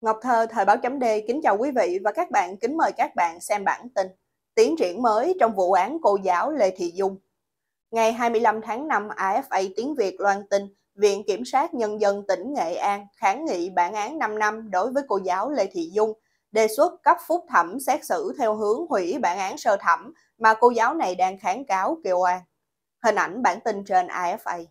Ngọc Thơ, Thời báo chấm D kính chào quý vị và các bạn, kính mời các bạn xem bản tin Tiến triển mới trong vụ án cô giáo Lê Thị Dung Ngày 25 tháng 5, AFA Tiếng Việt loan tin Viện Kiểm sát Nhân dân tỉnh Nghệ An kháng nghị bản án 5 năm đối với cô giáo Lê Thị Dung đề xuất cấp phúc thẩm xét xử theo hướng hủy bản án sơ thẩm mà cô giáo này đang kháng cáo kêu oan. Hình ảnh bản tin trên AFA.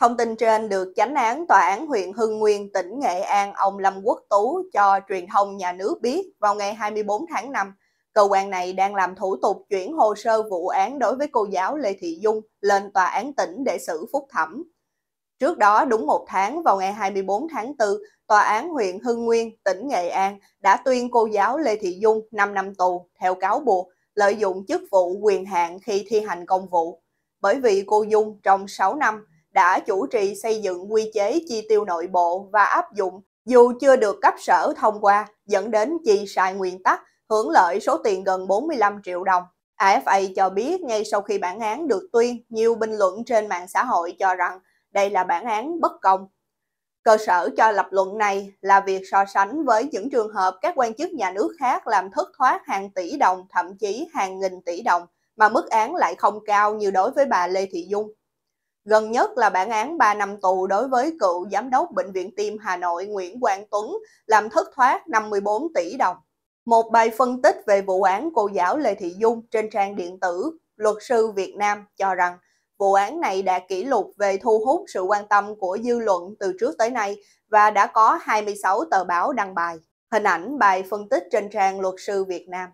Thông tin trên được chánh án tòa án huyện Hưng Nguyên, tỉnh Nghệ An, ông Lâm Quốc Tú cho truyền thông nhà nước biết vào ngày 24 tháng 5. Cơ quan này đang làm thủ tục chuyển hồ sơ vụ án đối với cô giáo Lê Thị Dung lên tòa án tỉnh để xử phúc thẩm. Trước đó đúng một tháng vào ngày 24 tháng 4, Tòa án huyện Hưng Nguyên, tỉnh Nghệ An đã tuyên cô giáo Lê Thị Dung 5 năm tù theo cáo buộc lợi dụng chức vụ quyền hạn khi thi hành công vụ. Bởi vì cô Dung trong 6 năm đã chủ trì xây dựng quy chế chi tiêu nội bộ và áp dụng dù chưa được cấp sở thông qua, dẫn đến chi sai nguyên tắc, hưởng lợi số tiền gần 45 triệu đồng. AFA cho biết ngay sau khi bản án được tuyên, nhiều bình luận trên mạng xã hội cho rằng đây là bản án bất công. Cơ sở cho lập luận này là việc so sánh với những trường hợp các quan chức nhà nước khác làm thất thoát hàng tỷ đồng, thậm chí hàng nghìn tỷ đồng, mà mức án lại không cao như đối với bà Lê Thị Dung. Gần nhất là bản án 3 năm tù đối với cựu giám đốc Bệnh viện Tim Hà Nội Nguyễn Quang Tuấn làm thất thoát 54 tỷ đồng. Một bài phân tích về vụ án cô giáo Lê Thị Dung trên trang điện tử Luật sư Việt Nam cho rằng vụ án này đã kỷ lục về thu hút sự quan tâm của dư luận từ trước tới nay và đã có 26 tờ báo đăng bài. Hình ảnh bài phân tích trên trang Luật sư Việt Nam.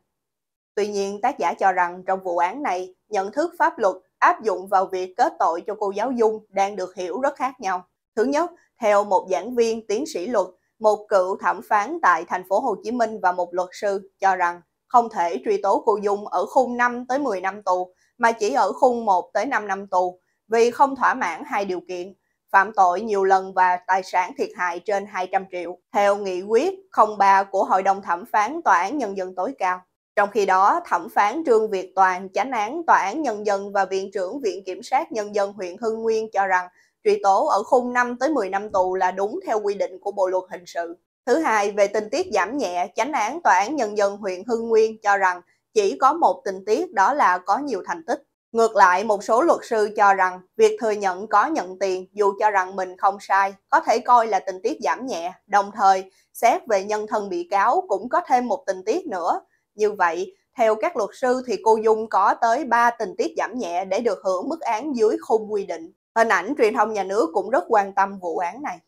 Tuy nhiên, tác giả cho rằng trong vụ án này, nhận thức pháp luật áp dụng vào việc kết tội cho cô giáo Dung đang được hiểu rất khác nhau. Thứ nhất, theo một giảng viên tiến sĩ luật, một cựu thẩm phán tại thành phố Hồ Chí Minh và một luật sư cho rằng không thể truy tố cô Dung ở khung 5 tới 10 năm tù mà chỉ ở khung 1 tới 5 năm tù vì không thỏa mãn hai điều kiện phạm tội nhiều lần và tài sản thiệt hại trên 200 triệu theo nghị quyết 03 của Hội đồng thẩm phán Tòa án Nhân dân tối cao. Trong khi đó, thẩm phán Trương Việt Toàn, chánh án Tòa án Nhân dân và Viện trưởng Viện Kiểm sát Nhân dân huyện Hưng Nguyên cho rằng truy tố ở khung 5 tới 10 năm tù là đúng theo quy định của Bộ luật hình sự. Thứ hai, về tình tiết giảm nhẹ, chánh án Tòa án Nhân dân huyện Hưng Nguyên cho rằng chỉ có một tình tiết đó là có nhiều thành tích. Ngược lại, một số luật sư cho rằng việc thừa nhận có nhận tiền dù cho rằng mình không sai có thể coi là tình tiết giảm nhẹ, đồng thời xét về nhân thân bị cáo cũng có thêm một tình tiết nữa như vậy, theo các luật sư thì cô Dung có tới 3 tình tiết giảm nhẹ để được hưởng mức án dưới khung quy định. Hình ảnh truyền thông nhà nước cũng rất quan tâm vụ án này.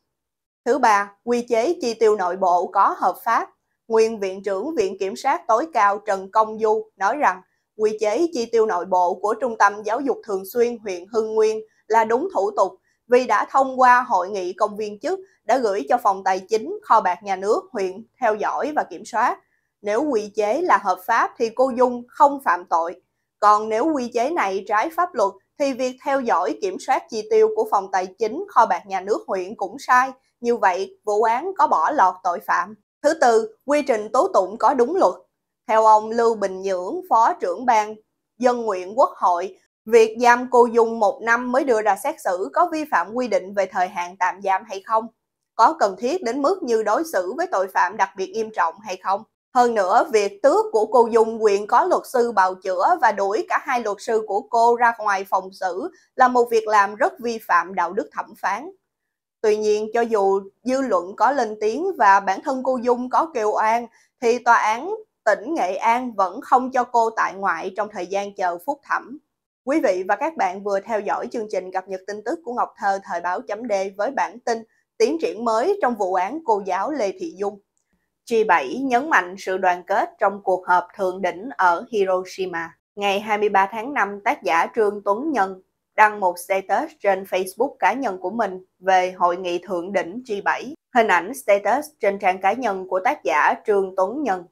Thứ ba, quy chế chi tiêu nội bộ có hợp pháp. Nguyên Viện trưởng Viện Kiểm sát tối cao Trần Công Du nói rằng quy chế chi tiêu nội bộ của Trung tâm Giáo dục Thường xuyên huyện Hưng Nguyên là đúng thủ tục vì đã thông qua hội nghị công viên chức đã gửi cho phòng tài chính kho bạc nhà nước huyện theo dõi và kiểm soát nếu quy chế là hợp pháp thì cô Dung không phạm tội. Còn nếu quy chế này trái pháp luật thì việc theo dõi kiểm soát chi tiêu của phòng tài chính kho bạc nhà nước huyện cũng sai. Như vậy, vụ án có bỏ lọt tội phạm. Thứ tư, quy trình tố tụng có đúng luật. Theo ông Lưu Bình Nhưỡng, Phó trưởng ban Dân nguyện Quốc hội, việc giam cô Dung một năm mới đưa ra xét xử có vi phạm quy định về thời hạn tạm giam hay không? Có cần thiết đến mức như đối xử với tội phạm đặc biệt nghiêm trọng hay không? Hơn nữa, việc tước của cô Dung quyền có luật sư bào chữa và đuổi cả hai luật sư của cô ra ngoài phòng xử là một việc làm rất vi phạm đạo đức thẩm phán. Tuy nhiên, cho dù dư luận có lên tiếng và bản thân cô Dung có kêu oan, thì tòa án tỉnh Nghệ An vẫn không cho cô tại ngoại trong thời gian chờ phúc thẩm. Quý vị và các bạn vừa theo dõi chương trình cập nhật tin tức của Ngọc Thơ thời báo chấm D với bản tin tiến triển mới trong vụ án cô giáo Lê Thị Dung. G7 nhấn mạnh sự đoàn kết trong cuộc họp thượng đỉnh ở Hiroshima. Ngày 23 tháng 5, tác giả Trương Tuấn Nhân đăng một status trên Facebook cá nhân của mình về hội nghị thượng đỉnh G7, hình ảnh status trên trang cá nhân của tác giả Trương Tuấn Nhân.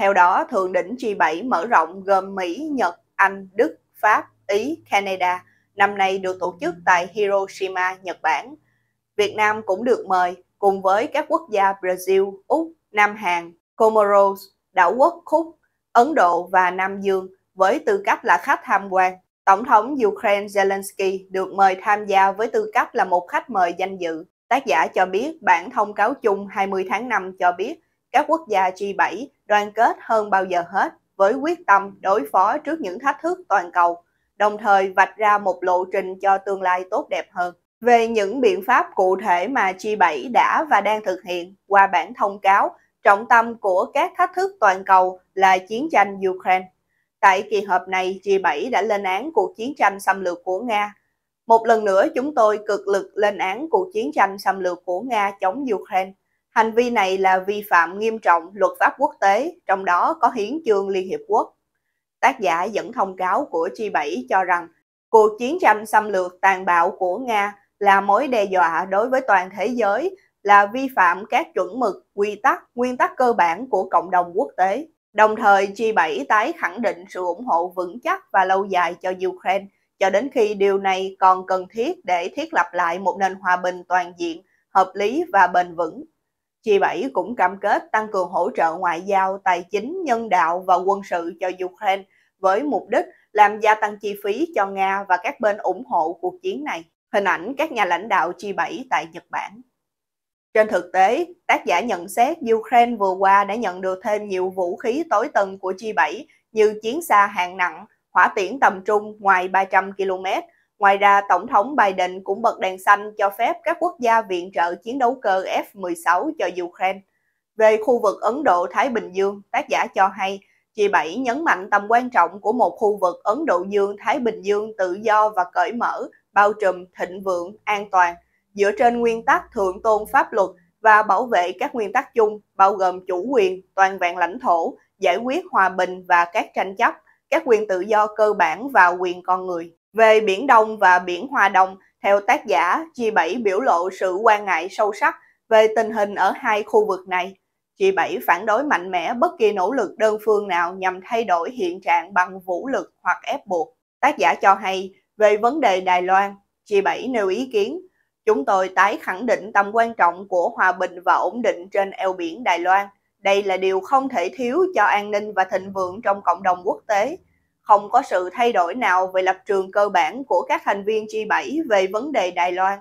Theo đó, thượng đỉnh G7 mở rộng gồm Mỹ, Nhật, Anh, Đức, Pháp, Ý, Canada, năm nay được tổ chức tại Hiroshima, Nhật Bản. Việt Nam cũng được mời cùng với các quốc gia Brazil, Úc, Nam Hàn, Comoros, đảo quốc Cook, Ấn Độ và Nam Dương với tư cách là khách tham quan. Tổng thống Ukraine Zelensky được mời tham gia với tư cách là một khách mời danh dự. Tác giả cho biết bản thông cáo chung 20 tháng 5 cho biết các quốc gia G7 đoàn kết hơn bao giờ hết với quyết tâm đối phó trước những thách thức toàn cầu, đồng thời vạch ra một lộ trình cho tương lai tốt đẹp hơn. Về những biện pháp cụ thể mà G7 đã và đang thực hiện qua bản thông cáo, Trọng tâm của các thách thức toàn cầu là chiến tranh Ukraine. Tại kỳ họp này, G7 đã lên án cuộc chiến tranh xâm lược của Nga. Một lần nữa, chúng tôi cực lực lên án cuộc chiến tranh xâm lược của Nga chống Ukraine. Hành vi này là vi phạm nghiêm trọng luật pháp quốc tế, trong đó có hiến chương Liên Hiệp Quốc. Tác giả dẫn thông cáo của G7 cho rằng cuộc chiến tranh xâm lược tàn bạo của Nga là mối đe dọa đối với toàn thế giới là vi phạm các chuẩn mực, quy tắc, nguyên tắc cơ bản của cộng đồng quốc tế. Đồng thời, G7 tái khẳng định sự ủng hộ vững chắc và lâu dài cho Ukraine, cho đến khi điều này còn cần thiết để thiết lập lại một nền hòa bình toàn diện, hợp lý và bền vững. G7 cũng cam kết tăng cường hỗ trợ ngoại giao, tài chính, nhân đạo và quân sự cho Ukraine với mục đích làm gia tăng chi phí cho Nga và các bên ủng hộ cuộc chiến này. Hình ảnh các nhà lãnh đạo G7 tại Nhật Bản trên thực tế, tác giả nhận xét Ukraine vừa qua đã nhận được thêm nhiều vũ khí tối tân của G7 như chiến xa hạng nặng, hỏa tiễn tầm trung ngoài 300 km. Ngoài ra, Tổng thống Biden cũng bật đèn xanh cho phép các quốc gia viện trợ chiến đấu cơ F-16 cho Ukraine. Về khu vực Ấn Độ-Thái Bình Dương, tác giả cho hay G7 nhấn mạnh tầm quan trọng của một khu vực Ấn Độ Dương-Thái Bình Dương tự do và cởi mở, bao trùm, thịnh vượng, an toàn dựa trên nguyên tắc thượng tôn pháp luật và bảo vệ các nguyên tắc chung bao gồm chủ quyền, toàn vẹn lãnh thổ, giải quyết hòa bình và các tranh chấp, các quyền tự do cơ bản và quyền con người. Về Biển Đông và Biển Hoa Đông, theo tác giả, G7 biểu lộ sự quan ngại sâu sắc về tình hình ở hai khu vực này. g bảy phản đối mạnh mẽ bất kỳ nỗ lực đơn phương nào nhằm thay đổi hiện trạng bằng vũ lực hoặc ép buộc. Tác giả cho hay, về vấn đề Đài Loan, g bảy nêu ý kiến Chúng tôi tái khẳng định tầm quan trọng của hòa bình và ổn định trên eo biển Đài Loan. Đây là điều không thể thiếu cho an ninh và thịnh vượng trong cộng đồng quốc tế. Không có sự thay đổi nào về lập trường cơ bản của các thành viên G7 về vấn đề Đài Loan,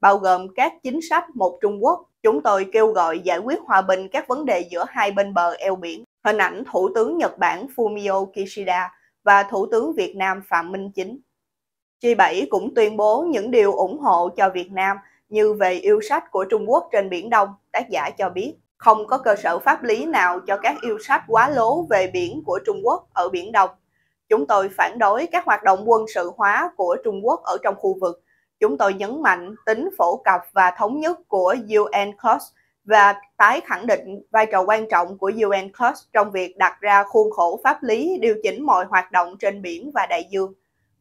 bao gồm các chính sách một Trung Quốc. Chúng tôi kêu gọi giải quyết hòa bình các vấn đề giữa hai bên bờ eo biển. Hình ảnh Thủ tướng Nhật Bản Fumio Kishida và Thủ tướng Việt Nam Phạm Minh Chính. G7 cũng tuyên bố những điều ủng hộ cho Việt Nam như về yêu sách của Trung Quốc trên Biển Đông, tác giả cho biết. Không có cơ sở pháp lý nào cho các yêu sách quá lố về biển của Trung Quốc ở Biển Đông. Chúng tôi phản đối các hoạt động quân sự hóa của Trung Quốc ở trong khu vực. Chúng tôi nhấn mạnh tính phổ cập và thống nhất của UNCLOS và tái khẳng định vai trò quan trọng của UNCLOS trong việc đặt ra khuôn khổ pháp lý điều chỉnh mọi hoạt động trên biển và đại dương.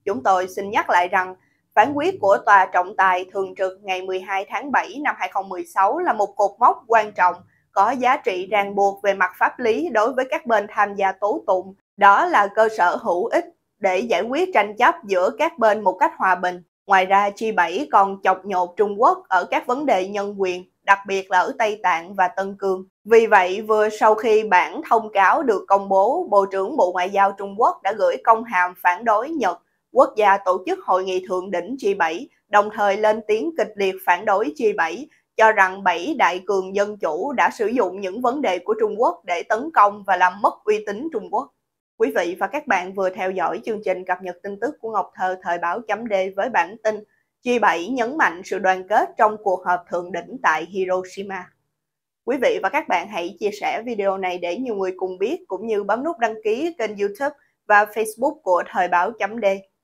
Chúng tôi xin nhắc lại rằng, phán quyết của Tòa trọng tài thường trực ngày 12 tháng 7 năm 2016 là một cột mốc quan trọng có giá trị ràng buộc về mặt pháp lý đối với các bên tham gia tố tụng. Đó là cơ sở hữu ích để giải quyết tranh chấp giữa các bên một cách hòa bình. Ngoài ra, chi 7 còn chọc nhột Trung Quốc ở các vấn đề nhân quyền, đặc biệt là ở Tây Tạng và Tân Cương. Vì vậy, vừa sau khi bản thông cáo được công bố, Bộ trưởng Bộ Ngoại giao Trung Quốc đã gửi công hàm phản đối Nhật quốc gia tổ chức hội nghị thượng đỉnh G7, đồng thời lên tiếng kịch liệt phản đối G7, cho rằng bảy đại cường dân chủ đã sử dụng những vấn đề của Trung Quốc để tấn công và làm mất uy tín Trung Quốc. Quý vị và các bạn vừa theo dõi chương trình cập nhật tin tức của Ngọc Thơ thời báo chấm D với bản tin G7 nhấn mạnh sự đoàn kết trong cuộc họp thượng đỉnh tại Hiroshima. Quý vị và các bạn hãy chia sẻ video này để nhiều người cùng biết cũng như bấm nút đăng ký kênh YouTube và Facebook của Thời báo chấm D